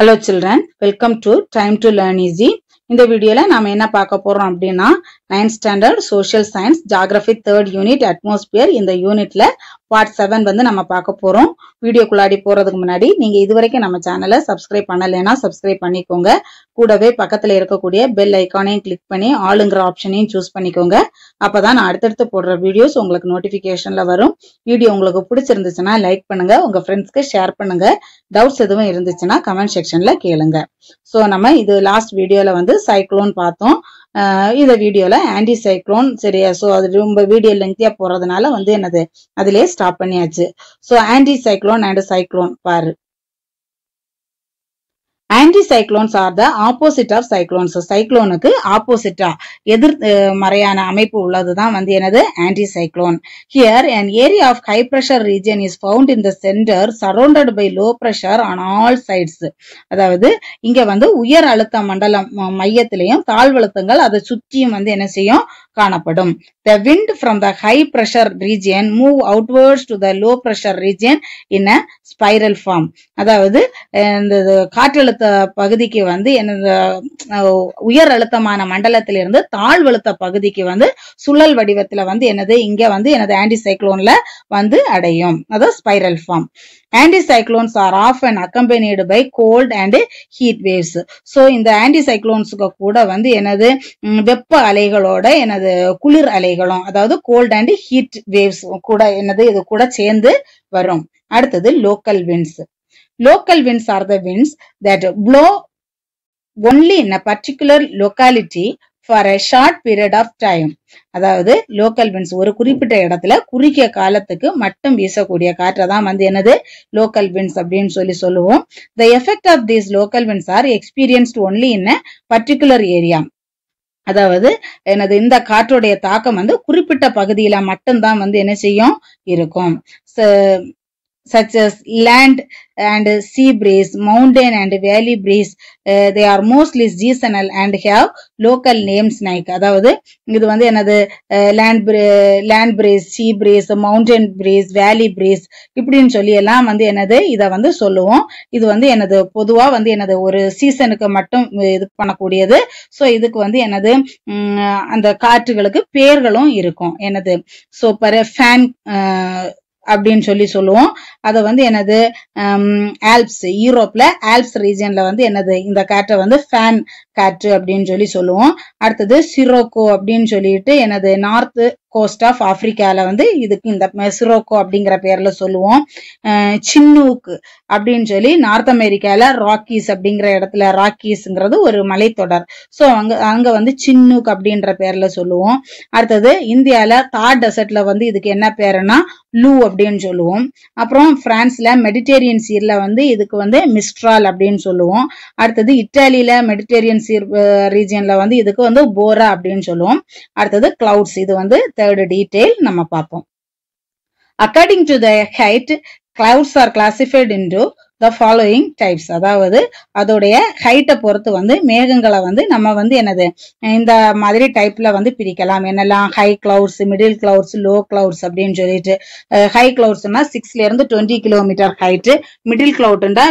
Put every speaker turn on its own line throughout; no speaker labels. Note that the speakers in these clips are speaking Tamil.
Hello children welcome to time to learn easy இந்த வீடியோவில் நாம் என்ன பார்க்க போகிறோம் அப்படின்னா ninth standard social science geography third unit atmosphere இந்த யூனிட்ல பார்ட் செவன் வந்து நம்ம பார்க்க போறோம் வீடியோக்குள்ளாடி போறதுக்கு முன்னாடி நீங்க இதுவரைக்கும் நம்ம சேனலை சப்ஸ்கிரைப் பண்ணலைன்னா சப்ஸ்கிரைப் பண்ணிக்கோங்க கூடவே பக்கத்துல இருக்கக்கூடிய பெல் ஐக்கானையும் கிளிக் பண்ணி ஆளுங்கிற ஆப்ஷனையும் சூஸ் பண்ணிக்கோங்க அப்பதான் நான் அடுத்தடுத்து போடுற வீடியோஸ் உங்களுக்கு நோட்டிபிகேஷன்ல வரும் வீடியோ உங்களுக்கு பிடிச்சிருந்துச்சுன்னா லைக் பண்ணுங்க உங்க ஃப்ரெண்ட்ஸ்க்கு ஷேர் பண்ணுங்க டவுட்ஸ் எதுவும் இருந்துச்சுன்னா கமெண்ட் செக்ஷன்ல கேளுங்க ஸோ நம்ம இது லாஸ்ட் வீடியோல வந்து சைக்ளோன் பார்த்தோம் இந்த வீடியோவில் ஆன்டி சைக்ளோன் சரியா ஸோ அது ரொம்ப வீடியோ லெங்க்தியாக போகிறதுனால வந்து என்னது அதிலே ஸ்டாப் பண்ணியாச்சு so anti cyclone and cyclone பாரு anti cyclones are the opposite of cyclones சைக்ளோனுக்கு ஆப்போசிட்டா எதிர் மறையான அமைப்பு உள்ளதுதான் வந்து எனது anti cyclone here an area of high pressure region is found in the centre surrounded by low pressure on all sides அதாவது இங்க வந்து உயர் அழுத்த மண்டலம் மையத்திலையும் தாழ்வழுத்தங்கள் அதை சுற்றியும் வந்து என்ன செய்யும் காணப்படும் the wind from the high pressure region move outwards to the low pressure region in a spiral form அதாவது இந்த காற்றழுத்த அழுத்த பகுதிக்கு வந்து எனது உயர் அழுத்தமான மண்டலத்திலிருந்து தாழ்வழுத்த பகுதிக்கு வந்து சுழல் வடிவத்துல வந்து எனது இங்க வந்து எனது ஆன்டி சைக்ளோன்ல வந்து அடையும் அதாவது spiral form anti cyclones are of and accompanied by cold and heat waves so இந்த ஆன்டி சைக்ளோன்ஸுக்கு கூட வந்து எனது வெப்ப அலைகளோட எனது குளிர் அலைகளும் அதாவது கோல்ட் அண்ட் ஹீட் வேவ்ஸ் கூட என்னது இது கூட சேர்ந்து வரும் அடுத்தது local winds Local winds are the winds that blow only in a particular locality for a short period of time அதாவது லோக்கல் வின்ஸ் ஒரு குறிப்பிட்ட இடத்துல குறுகிய காலத்துக்கு மட்டும் வீசக்கூடிய காற்றை தான் வந்து என்னது லோக்கல் வின்ஸ் அப்படின்னு சொல்லி சொல்லுவோம் the effect of these local winds are experienced only in a particular area அதாவது எனது இந்த காற்றுடைய தாக்கம் வந்து குறிப்பிட்ட பகுதியில மட்டும்தான் வந்து என்ன செய்யும் இருக்கும் such as land and sea breeze, mountain and valley breeze, uh, they are mostly seasonal and have local names like அதாவது இது வந்து என்னது land land breeze sea breeze mountain breeze valley breeze இப்படின்னு சொல்லி எல்லாம் வந்து என்னது இதை வந்து சொல்லுவோம் இது வந்து எனது பொதுவாக வந்து எனது ஒரு சீசனுக்கு மட்டும் இது பண்ணக்கூடியது ஸோ இதுக்கு வந்து எனது அந்த காற்றுகளுக்கு பேர்களும் இருக்கும் எனது ஸோ பர ஃபேன் அப்படின்னு சொல்லி சொல்லுவோம் அதை வந்து எனது ஆல்ப்ஸ் யூரோப்ல ஆல்ப்ஸ் ரீஜன்ல வந்து எனது இந்த காற்றை வந்து ஃபேன் காற்று அப்படின்னு சொல்லி சொல்லுவோம் அடுத்தது சிரோக்கோ அப்படின்னு சொல்லிட்டு எனது நார்த்து கோஸ்ட் ஆஃப் ஆப்ரிக்காவில் வந்து இதுக்கு இந்த மெஸ்ரோக்கோ அப்படிங்கிற பேரில் சொல்லுவோம் சின்னூக்கு அப்படின்னு சொல்லி நார்த் அமெரிக்காவில் ராக்கீஸ் அப்படிங்கிற இடத்துல ராக்கீஸுங்கிறது ஒரு மலைத்தொடர் ஸோ அங்கே அங்கே வந்து சின்னூக் அப்படின்ற பேரில் சொல்லுவோம் அடுத்தது இந்தியாவில் தார் டெசர்ட்டில் வந்து இதுக்கு என்ன பேருனா லூ அப்படின்னு சொல்லுவோம் அப்புறம் பிரான்ஸ்ல மெடிடேரியன் சீர்ல வந்து இதுக்கு வந்து மிஸ்ட்ரால் அப்படின்னு சொல்லுவோம் அடுத்தது இட்டாலியில மெடிடேரியன் சீர் ரீஜியன்ல வந்து இதுக்கு வந்து போரா அப்படின்னு சொல்லுவோம் அடுத்தது கிளவுட்ஸ் இது வந்து detail According to their height, clouds are classified into the following types அதாவது அதோடைய ஹைட்டை பொறுத்து வந்து மேகங்களை வந்து நம்ம வந்து என்னது இந்த மாதிரி டைப்ல வந்து பிரிக்கலாம் என்னெல்லாம் high clouds middle clouds low clouds அப்படின்னு சொல்லிட்டு ஹை கிளவுட்ஸ்னா சிக்ஸ்ல இருந்து டுவெண்ட்டி கிலோமீட்டர் ஹைட்டு மிடில் கிளவுட்னா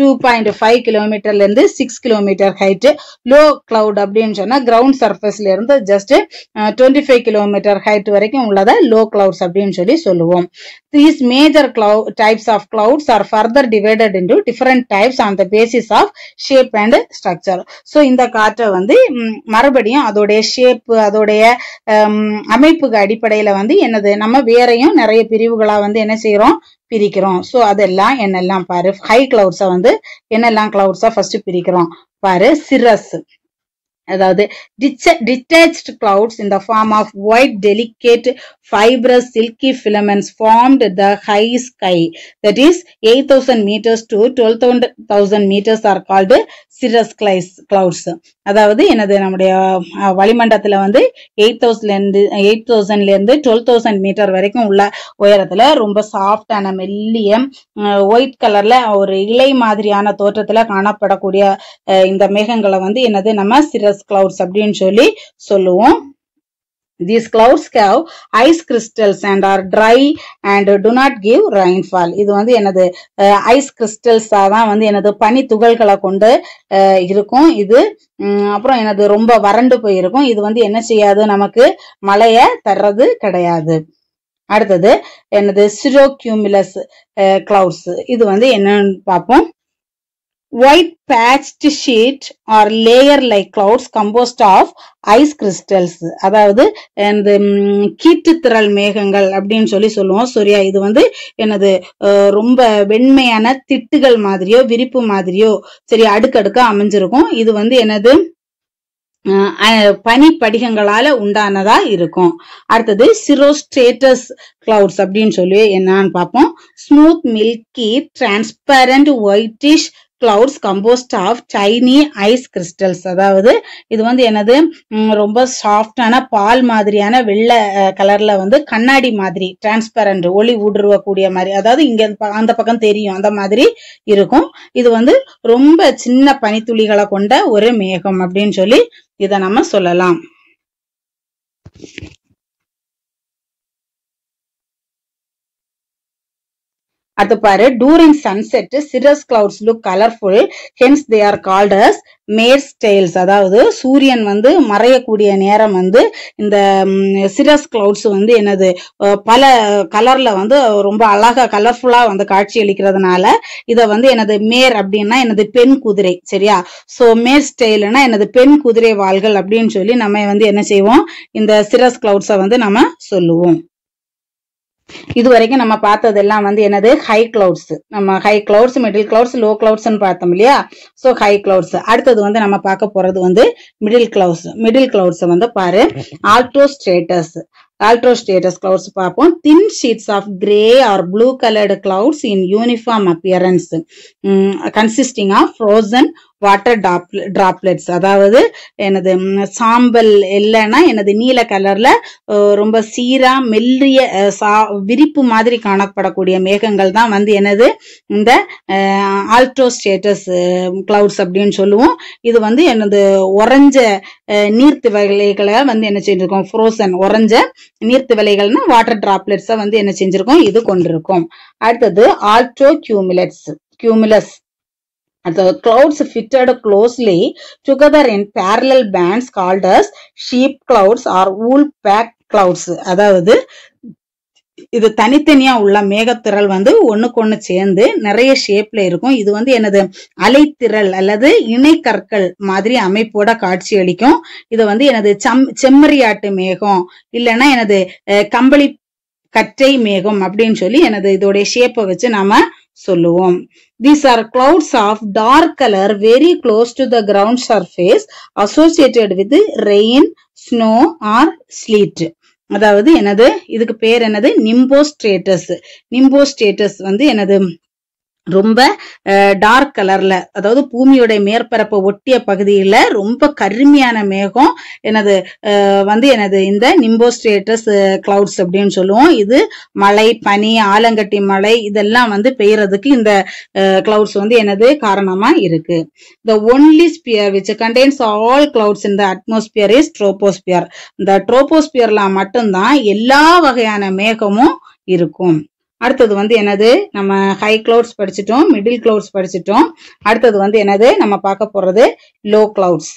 டூ பாயிண்ட் ஃபைவ் கிலோமீட்டர்ல இருந்து six kilometre height low cloud அப்படின்னு சொன்னா கிரவுண்ட் சர்ஃபேஸ்ல இருந்து just twenty five kilometre height வரைக்கும் உள்ளதை லோ கிளவுட்ஸ் அப்படின்னு சொல்லி சொல்லுவோம் these major cloud types of clouds are further divided into different types on the basis of shape and structure. So இந்த காற்றை வந்து மறுபடியும் அதோடைய ஷேப் அதோடைய அமைப்புக்கு அடிப்படையில வந்து என்னது நம்ம வேறையும் நிறைய பிரிவுகளாக வந்து என்ன செய்கிறோம் பிரிக்கிறோம் ஸோ அதெல்லாம் என்னெல்லாம் பாரு ஹை கிளவுட்ஸை வந்து என்னெல்லாம் கிளவுட்ஸாக ஃபர்ஸ்ட் பிரிக்கிறோம் பாரு சிரஸ் அதாவது detached clouds in the form of white delicate fibrous silky filaments formed the high sky that is 8000 meters to 12000 meters are called cirrus clouds அதாவது எனது நம்முடைய வளிமண்டலத்தில் வந்து எயிட் தௌசண்ட்லேருந்து எயிட் தௌசண்ட்லேருந்து டுவெல் தௌசண்ட் மீட்டர் வரைக்கும் உள்ள உயரத்தில் ரொம்ப சாஃப்டான மெல்லிய ஒயிட் கலரில் ஒரு இலை மாதிரியான தோற்றத்தில் காணப்படக்கூடிய இந்த மேகங்களை வந்து என்னது நம்ம சிரஸ் கிளவுட்ஸ் அப்படின்னு சொல்லி சொல்லுவோம் These clouds have ice crystals and are dry and do not give rainfall. இது வந்து எனது ஐஸ் கிறிஸ்டல்ஸாக தான் வந்து எனது பனி துகள்களை கொண்டு இருக்கும் இது அப்புறம் எனது ரொம்ப வறண்டு போயிருக்கும் இது வந்து என்ன செய்யாது நமக்கு மழையை தர்றது கிடையாது அடுத்தது எனது சிரோ சிரோக்யூமிலஸ் கிளவுட்ஸ் இது வந்து என்னன்னு பார்ப்போம் White patched sheet or layer like clouds composed of ice crystals அதாவது இந்த திரள் மேகங்கள் அப்படின்னு சொல்லி சொல்லுவோம் சரியா இது வந்து என்னது ரொம்ப வெண்மையான திட்டுகள் மாதிரியோ விரிப்பு மாதிரியோ சரி அடுக்கடுக்க அமைஞ்சிருக்கும் இது வந்து எனது பனி படிகங்களால உண்டானதா இருக்கும் அடுத்தது சிரோஸ்டேட்டஸ் கிளவுட்ஸ் அப்படின்னு சொல்லி என்னான்னு பார்ப்போம் smooth milky transparent whitish clouds composed of shiny ice crystals அதாவது இது வந்து எனது ரொம்ப சாஃப்டான பால் மாதிரியான வெள்ளை கலர்ல வந்து கண்ணாடி மாதிரி டிரான்ஸ்பரண்ட் ஒளி ஊடுருவக்கூடிய மாதிரி அதாவது இங்க அந்த பக்கம் தெரியும் அந்த மாதிரி இருக்கும் இது வந்து ரொம்ப சின்ன பனித்துளிகளை கொண்ட ஒரு மேகம் அப்படின்னு சொல்லி இதை நம்ம சொல்லலாம் அது பாரு during sunset cirrus clouds look colourful hence they are called as mares tails அதாவது சூரியன் வந்து மறையக்கூடிய நேரம் வந்து இந்த சிரஸ் கிளவுட்ஸ் வந்து என்னது பல கலர்ல வந்து ரொம்ப அழகா கலர்ஃபுல்லா வந்து காட்சி அளிக்கிறதுனால இதை வந்து எனது மேர் அப்படின்னா எனது பெண் குதிரை சரியா ஸோ மேர் ஸ்டைல்னா எனது பெண் குதிரை வாள்கள் அப்படின்னு சொல்லி நம்ம வந்து என்ன செய்வோம் இந்த சிரஸ் கிளவுட்ஸை வந்து நம்ம சொல்லுவோம் இது வரைக்கும் நம்ம பார்த்ததெல்லாம் வந்து என்னது ஹை கிளவுட்ஸ் நம்ம high clouds middle clouds low clouds பார்த்தோம் இல்லையா சோ ஹை கிளவுட்ஸ் அடுத்தது வந்து நம்ம பார்க்க போறது வந்து மிடில் கிளவுட்ஸ் மிடில் கிளவுட்ஸ் வந்து பாரு altostratus altostratus clouds பார்ப்போம் thin sheets of grey or blue coloured clouds in uniform appearance consisting of frozen water டாப்ல டிராப்லெட்ஸ் அதாவது எனது சாம்பல் இல்லைன்னா எனது நீல கலர்ல ரொம்ப சீரா மெல்லிய சா விரிப்பு மாதிரி காணப்படக்கூடிய மேகங்கள் தான் வந்து எனது இந்த ஆல்ட்ரோ ஸ்டேட்டஸ் கிளவுட்ஸ் அப்படின்னு சொல்லுவோம் இது வந்து எனது உறைஞ்ச நீர்த்து விலைகளை வந்து என்ன செஞ்சிருக்கோம் ஃப்ரோசன் உறைஞ்ச நீர்த்து விலைகள்னா வாட்டர் டிராப்லெட்ஸை வந்து என்ன செஞ்சிருக்கோம் இது கொண்டிருக்கும் அடுத்தது ஆல்ட்ரோ கியூமிலட்ஸ் கியூமிலஸ் The clouds fitted closely together in parallel bands called as sheep clouds or wool pack clouds. அதாவது இது தனித்தனியா உள்ள மேகத்திரல் வந்து ஒண்ணுக்கு ஒண்ணு சேர்ந்து நிறைய ஷேப்ல இருக்கும் இது வந்து எனது அலைத்திரள் அல்லது இணை கற்கள் மாதிரி அமைப்போட காட்சி அளிக்கும் இது வந்து எனது செம் செம்மறியாட்டு மேகம் இல்லைன்னா எனது கம்பளி கற்றை மேகம் அப்படின்னு சொல்லி எனது இதோடைய ஷேப்பை வச்சு நாம சொல்லுவோம் These are clouds of dark color very close to the ground surface associated with rain, snow or sleet. அதாவது என்னது இதுக்கு பேர் என்னது நிம்போஸ்டேட்டஸ் நிம்போஸ்டேட்டஸ் வந்து என்னது ரொம்ப டார்க் கலர்ல அதாவது பூமியோட மேற்பரப்பை ஒட்டிய பகுதியில ரொம்ப கருமையான மேகம் எனது வந்து எனது இந்த நிம்போஸ்டேட்டஸ் கிளவுட்ஸ் அப்படின்னு சொல்லுவோம் இது மழை பனி ஆலங்கட்டி மழை இதெல்லாம் வந்து பெய்யறதுக்கு இந்த கிளவுட்ஸ் வந்து எனது காரணமா இருக்கு the only sphere which contains all clouds இந்த அட்மாஸ்பியர் இஸ் ட்ரோபோஸ்பியர் இந்த ட்ரோபோஸ்பியர்லாம் மட்டும்தான் எல்லா வகையான மேகமும் இருக்கும் அடுத்தது வந்து என்னது நம்ம ஹை கிளவுட்ஸ் படிச்சிட்டோம் மிடில் கிளவுட்ஸ் படிச்சிட்டோம் அடுத்தது வந்து என்னது நம்ம பார்க்க போறது லோ கிளவுட்ஸ்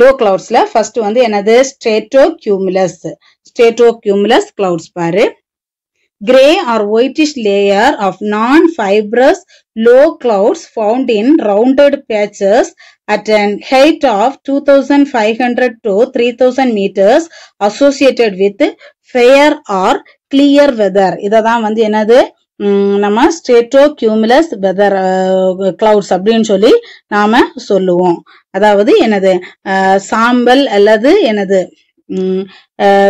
லோ கிளவுட்ஸ்ல ஃபர்ஸ்ட் வந்து என்னது stratocumulus stratocumulus clouds பாரு grey or whitish layer of non fibrous low clouds found in rounded patches at an height of 2500 to 3000 meters associated with fair or clear weather இததான் வந்து என்னது நம்ம ஸ்டேட்டோ கியூமுலஸ் வெதர் கிளவுட்ஸ் அப்படின்னு சொல்லி நாம சொல்லுவோம் அதாவது எனது சாம்பல் அல்லது எனது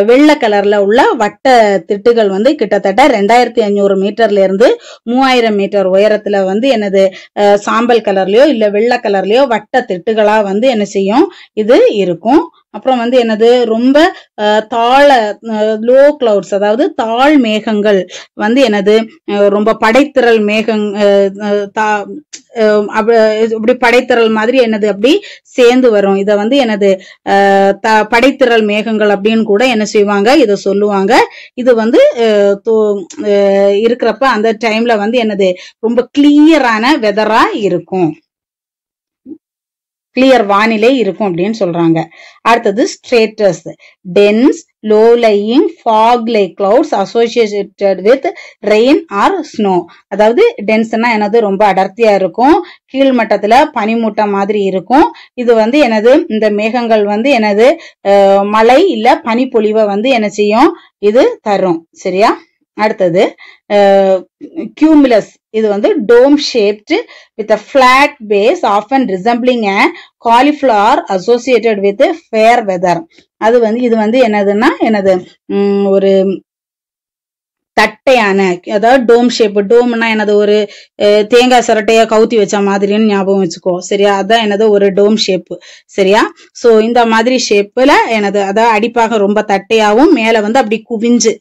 வெள்ளை கலர்ல உள்ள வட்ட திட்டுகள் வந்து கிட்டத்தட்ட ரெண்டாயிரத்தி ஐநூறு மீட்டர்ல இருந்து மூவாயிரம் மீட்டர் உயரத்துல வந்து எனது சாம்பல் கலர்லயோ இல்ல வெள்ளை கலர்லயோ வட்ட திட்டுகளா வந்து என்ன செய்யும் இது இருக்கும் அப்புறம் வந்து என்னது ரொம்ப தாழ லோ கிளவுட்ஸ் அதாவது தாழ் மேகங்கள் வந்து எனது ரொம்ப படைத்திறல் மேகங் இப்படி படைத்திறல் மாதிரி என்னது அப்படி சேர்ந்து வரும் இதை வந்து எனது படைத்திரள் மேகங்கள் அப்படின்னு கூட என்ன செய்வாங்க இதை சொல்லுவாங்க இது வந்து இருக்கிறப்ப அந்த டைம்ல வந்து என்னது ரொம்ப கிளியரான வெதரா இருக்கும் கிளியர் வானிலை இருக்கும் அப்படின்னு சொல்றாங்க அடுத்தது stratus dense low lying fog like clouds associated with rain or snow அதாவது டென்ஸ்னா எனது ரொம்ப அடர்த்தியா இருக்கும் கீழ்மட்டத்தில் பனிமூட்டம் மாதிரி இருக்கும் இது வந்து எனது இந்த மேகங்கள் வந்து எனது மழை இல்ல பனிப்பொழிவை வந்து என்ன செய்யும் இது தரும் சரியா அடுத்தது கியூமிலஸ் இது வந்து dome shaped with a flat base of and resembling a cauliflower associated with fair weather அது வந்து இது வந்து என்னதுன்னா என்னது ஒரு தட்டையான அதாவது டோம் ஷேப்பு டோம்னா எனது ஒரு தேங்காய் சிரட்டையா கவுத்தி வச்ச மாதிரின்னு ஞாபகம் வச்சுக்கோ சரியா அதான் எனது ஒரு டோம் ஷேப்பு சரியா ஸோ இந்த மாதிரி ஷேப்பில் எனது அதாவது அடிப்பாக ரொம்ப தட்டையாகவும் மேலே வந்து அப்படி குவிஞ்சு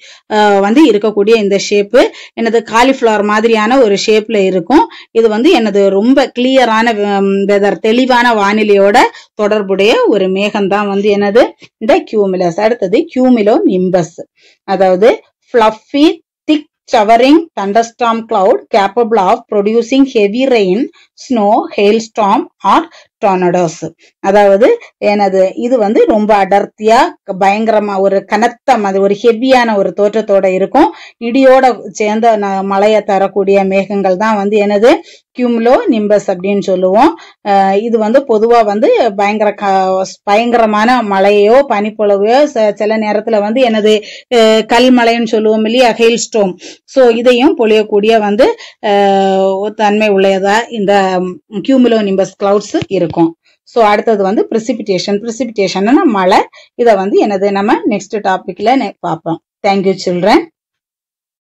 வந்து இருக்கக்கூடிய இந்த ஷேப்பு எனது காலிஃபிளவர் மாதிரியான ஒரு ஷேப்பில் இருக்கும் இது வந்து எனது ரொம்ப கிளியரான வெதர் தெளிவான வானிலையோட தொடர்புடைய ஒரு மேகம்தான் வந்து எனது இந்த கியூமிலஸ் அடுத்தது கியூமிலோ நிம்பஸ் அதாவது fluffy, thick showering thunderstorm cloud capable of producing heavy rain, snow, hailstorm or tornadoes. அதாவது எனது இது வந்து ரொம்ப அடர்த்தியா பயங்கரமா ஒரு கனத்த அது ஒரு ஹெவியான ஒரு தோற்றத்தோட இருக்கும் இடியோட சேர்ந்த மழையை தரக்கூடிய மேகங்கள் தான் வந்து எனது கியூம்லோ நிம்பஸ் அப்படின்னு சொல்லுவோம் இது வந்து பொதுவாக வந்து பயங்கர பயங்கரமான மழையோ பனிப்பொழவையோ சில நேரத்தில் வந்து எனது கல்மலைன்னு சொல்லுவோம் இல்லையா ஹெயில் ஸ்டோம் ஸோ இதையும் பொழியக்கூடிய வந்து தன்மை உள்ளதா இந்த கியூமிலோ நிம்பஸ் கிளவுட்ஸ் இருக்கும் ஸோ அடுத்தது வந்து ப்ரிசிபிட்டேஷன் ப்ரிசிபிட்டேஷன்னா மழை இதை வந்து எனது நம்ம நெக்ஸ்ட் டாப்பிக்கில் பார்ப்போம் தேங்க்யூ சில்ட்ரன்